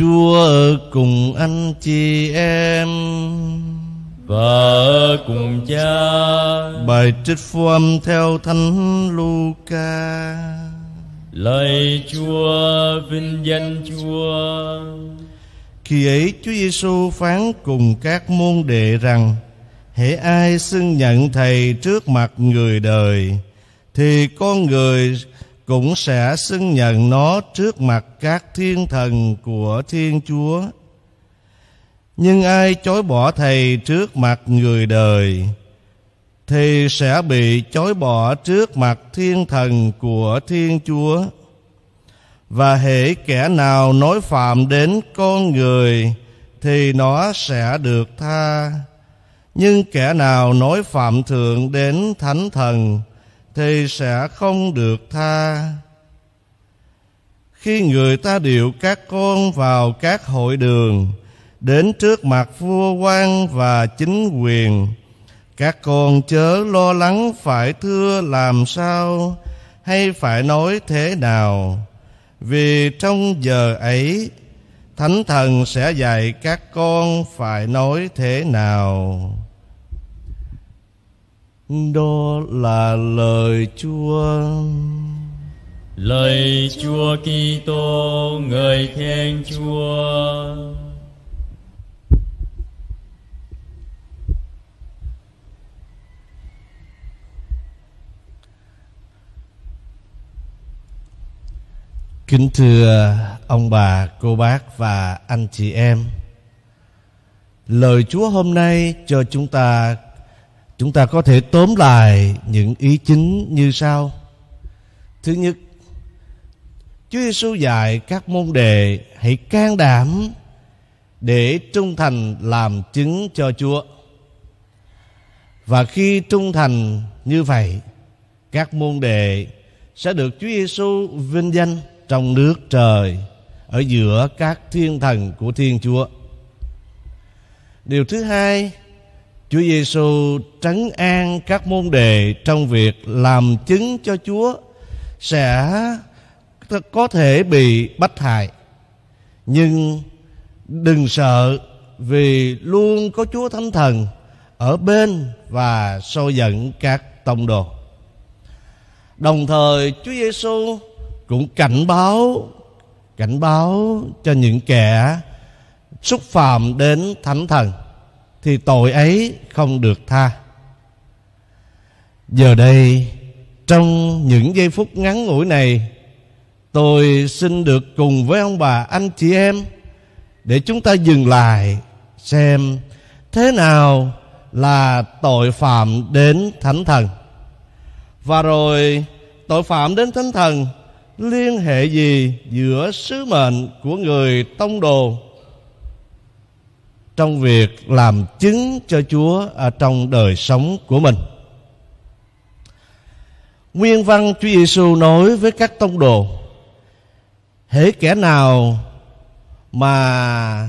Chúa ở cùng anh chị em Vợ cùng cha Bài trích phu âm theo Thánh Luca Lời Chúa, vinh danh Chúa Khi ấy Chúa Giêsu phán cùng các môn đệ rằng Hễ ai xưng nhận Thầy trước mặt người đời Thì con người cũng sẽ xưng nhận nó trước mặt các thiên thần của Thiên Chúa. Nhưng ai chối bỏ Thầy trước mặt người đời thì sẽ bị chối bỏ trước mặt thiên thần của Thiên Chúa. Và hễ kẻ nào nói phạm đến con người thì nó sẽ được tha. Nhưng kẻ nào nói phạm thượng đến thánh thần thì sẽ không được tha khi người ta điệu các con vào các hội đường đến trước mặt vua quan và chính quyền các con chớ lo lắng phải thưa làm sao hay phải nói thế nào vì trong giờ ấy thánh thần sẽ dạy các con phải nói thế nào đó là lời Chúa. Lời Chúa Kitô người khen Chúa. Kính thưa ông bà, cô bác và anh chị em. Lời Chúa hôm nay cho chúng ta chúng ta có thể tóm lại những ý chính như sau thứ nhất Chúa Giêsu dạy các môn đệ hãy can đảm để trung thành làm chứng cho Chúa. Và khi trung thành như vậy, các môn đệ sẽ được Chúa Giêsu vinh danh trong nước trời ở giữa các thiên thần của Thiên Chúa. Điều thứ hai, Chúa Giêsu trấn an các môn đề trong việc làm chứng cho Chúa sẽ có thể bị bắt hại nhưng đừng sợ vì luôn có Chúa Thánh Thần ở bên và soi dẫn các tông đồ. Đồng thời Chúa Giêsu cũng cảnh báo cảnh báo cho những kẻ xúc phạm đến Thánh Thần thì tội ấy không được tha giờ đây trong những giây phút ngắn ngủi này tôi xin được cùng với ông bà anh chị em để chúng ta dừng lại xem thế nào là tội phạm đến thánh thần và rồi tội phạm đến thánh thần liên hệ gì giữa sứ mệnh của người tông đồ trong việc làm chứng cho Chúa ở trong đời sống của mình. Nguyên văn Chúa Giêsu nói với các tông đồ: "Hễ kẻ nào mà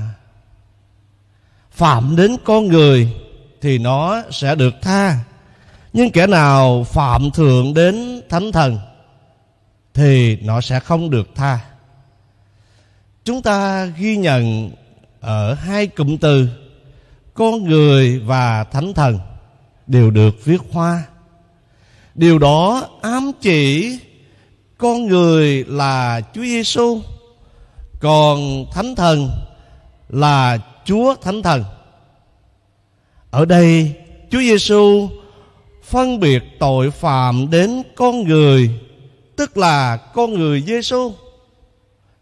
phạm đến con người thì nó sẽ được tha, nhưng kẻ nào phạm thượng đến thánh thần thì nó sẽ không được tha." Chúng ta ghi nhận ở hai cụm từ con người và thánh thần đều được viết hoa điều đó ám chỉ con người là Chúa Giêsu còn thánh thần là Chúa thánh thần ở đây Chúa Giêsu phân biệt tội phạm đến con người tức là con người Giêsu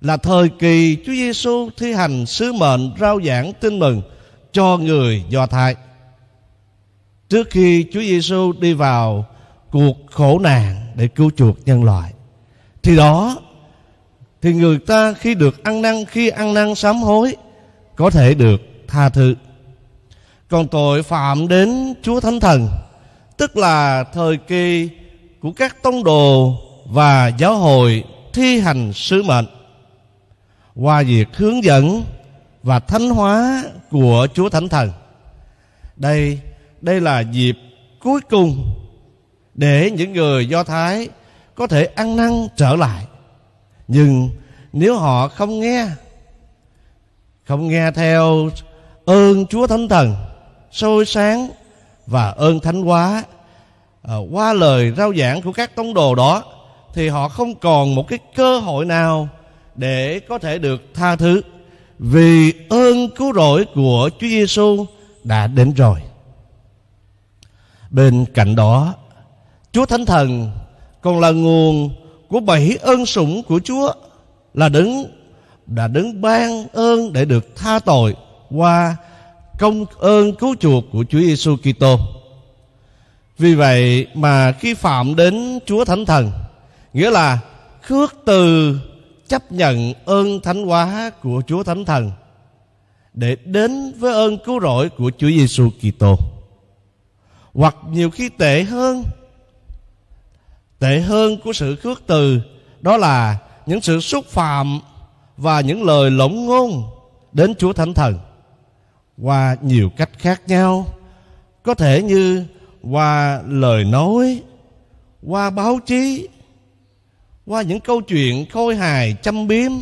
là thời kỳ Chúa Giêsu thi hành sứ mệnh rao giảng tin mừng cho người Do Thái. Trước khi Chúa Giêsu đi vào cuộc khổ nạn để cứu chuộc nhân loại thì đó thì người ta khi được ăn năn khi ăn năn sám hối có thể được tha thứ. Còn tội phạm đến Chúa Thánh Thần tức là thời kỳ của các tông đồ và giáo hội thi hành sứ mệnh qua việc hướng dẫn và thánh hóa của Chúa Thánh Thần. Đây đây là dịp cuối cùng để những người Do Thái có thể ăn năn trở lại. Nhưng nếu họ không nghe không nghe theo ơn Chúa Thánh Thần sôi sáng và ơn thánh hóa à, qua lời rao giảng của các tông đồ đó thì họ không còn một cái cơ hội nào để có thể được tha thứ vì ơn cứu rỗi của Chúa Giêsu đã đến rồi. Bên cạnh đó, Chúa Thánh Thần còn là nguồn của bảy ơn sủng của Chúa là đứng đã đứng ban ơn để được tha tội qua công ơn cứu chuộc của Chúa Giêsu Kitô. Vì vậy mà khi phạm đến Chúa Thánh Thần, nghĩa là khước từ chấp nhận ơn thánh hóa của Chúa Thánh Thần để đến với ơn cứu rỗi của Chúa Giêsu Kitô. Hoặc nhiều khi tệ hơn tệ hơn của sự khước từ đó là những sự xúc phạm và những lời lỗng ngôn đến Chúa Thánh Thần qua nhiều cách khác nhau có thể như qua lời nói qua báo chí qua những câu chuyện khôi hài châm biếm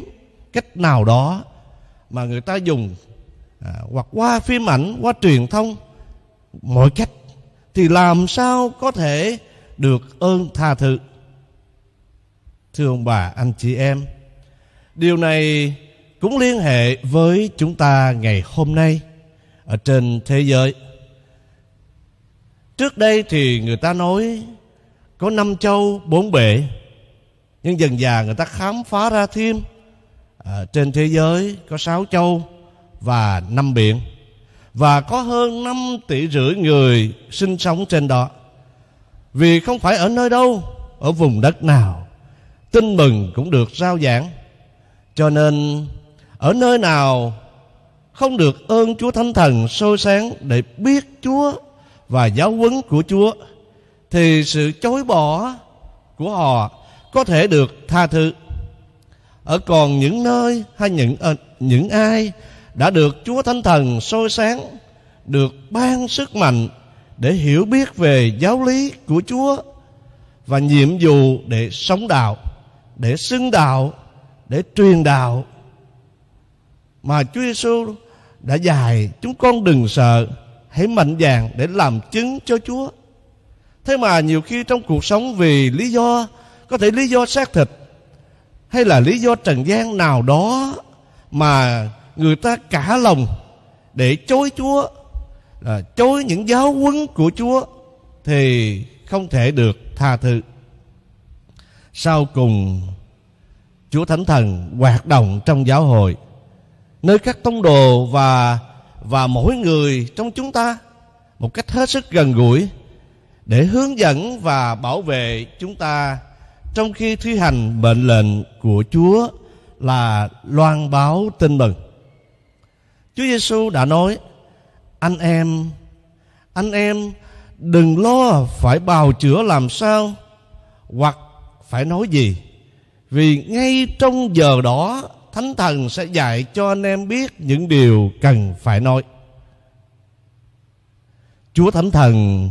cách nào đó mà người ta dùng à, hoặc qua phim ảnh qua truyền thông mọi cách thì làm sao có thể được ơn tha thứ thưa ông bà anh chị em điều này cũng liên hệ với chúng ta ngày hôm nay ở trên thế giới trước đây thì người ta nói có năm châu bốn bể nhưng dần dà người ta khám phá ra thêm à, trên thế giới có 6 châu và 5 biển và có hơn 5 tỷ rưỡi người sinh sống trên đó vì không phải ở nơi đâu ở vùng đất nào tin mừng cũng được rao giảng cho nên ở nơi nào không được ơn Chúa Thánh Thần sôi sáng để biết Chúa và giáo huấn của Chúa thì sự chối bỏ của họ có thể được tha thứ ở còn những nơi hay những à, những ai đã được Chúa Thánh Thần soi sáng, được ban sức mạnh để hiểu biết về giáo lý của Chúa và nhiệm vụ để sống đạo, để xưng đạo, để truyền đạo mà Chúa Giêsu đã dạy chúng con đừng sợ, hãy mạnh dạn để làm chứng cho Chúa. Thế mà nhiều khi trong cuộc sống vì lý do có thể lý do xác thịt hay là lý do trần gian nào đó mà người ta cả lòng để chối Chúa, à, chối những giáo huấn của Chúa thì không thể được tha thứ. Sau cùng Chúa Thánh Thần hoạt động trong giáo hội nơi các tông đồ và và mỗi người trong chúng ta một cách hết sức gần gũi để hướng dẫn và bảo vệ chúng ta trong khi thi hành mệnh lệnh của Chúa là loan báo tin mừng. Chúa Giêsu đã nói: "Anh em, anh em đừng lo phải bào chữa làm sao hoặc phải nói gì, vì ngay trong giờ đó Thánh Thần sẽ dạy cho anh em biết những điều cần phải nói." Chúa Thánh Thần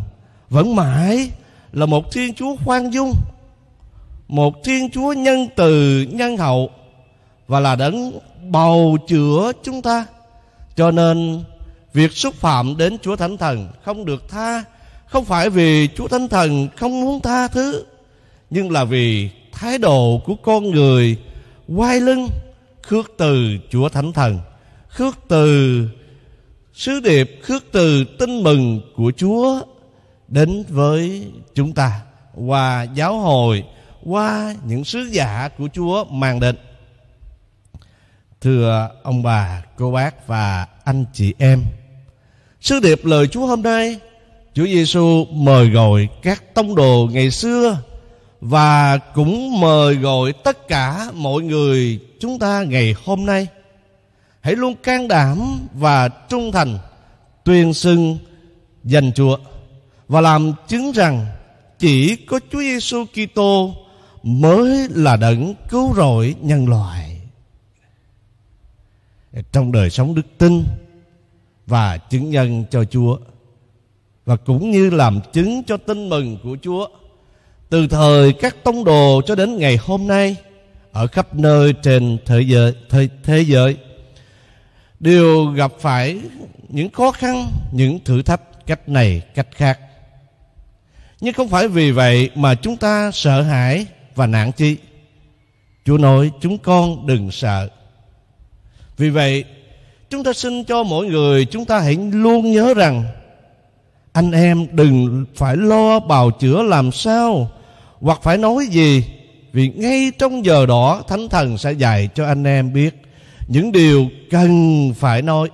vẫn mãi là một Thiên Chúa khoan dung một thiên chúa nhân từ nhân hậu và là đấng bầu chữa chúng ta cho nên việc xúc phạm đến chúa thánh thần không được tha không phải vì chúa thánh thần không muốn tha thứ nhưng là vì thái độ của con người quay lưng khước từ chúa thánh thần khước từ sứ điệp khước từ tin mừng của chúa đến với chúng ta qua giáo hội qua những sứ giả của Chúa mang đến. Thưa ông bà, cô bác và anh chị em, sứ điệp lời Chúa hôm nay, Chúa Giêsu mời gọi các tông đồ ngày xưa và cũng mời gọi tất cả mọi người chúng ta ngày hôm nay hãy luôn can đảm và trung thành tuyên xưng danh Chúa và làm chứng rằng chỉ có Chúa Giêsu Kitô mới là đấng cứu rỗi nhân loại trong đời sống đức tin và chứng nhân cho Chúa và cũng như làm chứng cho tin mừng của Chúa từ thời các tông đồ cho đến ngày hôm nay ở khắp nơi trên thế giới thế, thế giới đều gặp phải những khó khăn, những thử thách cách này cách khác. Nhưng không phải vì vậy mà chúng ta sợ hãi và nạn chi Chúa nói chúng con đừng sợ Vì vậy chúng ta xin cho mỗi người chúng ta hãy luôn nhớ rằng Anh em đừng phải lo bào chữa làm sao Hoặc phải nói gì Vì ngay trong giờ đó Thánh Thần sẽ dạy cho anh em biết Những điều cần phải nói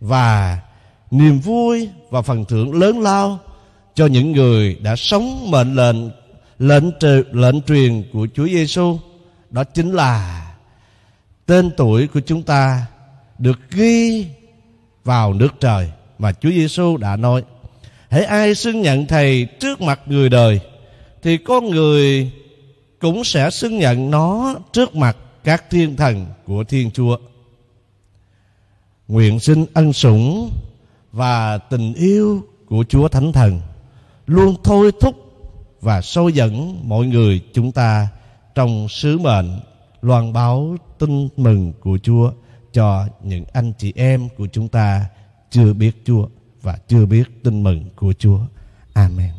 Và niềm vui và phần thưởng lớn lao cho những người đã sống mệnh lệnh lệnh trừ lệnh truyền của Chúa Giêsu đó chính là tên tuổi của chúng ta được ghi vào nước trời mà Chúa Giêsu đã nói hãy ai xưng nhận thầy trước mặt người đời thì con người cũng sẽ xưng nhận nó trước mặt các thiên thần của Thiên Chúa nguyện xin ân sủng và tình yêu của Chúa Thánh Thần luôn thôi thúc và sâu dẫn mọi người chúng ta trong sứ mệnh loan báo tin mừng của Chúa cho những anh chị em của chúng ta chưa biết Chúa và chưa biết tin mừng của Chúa. Amen.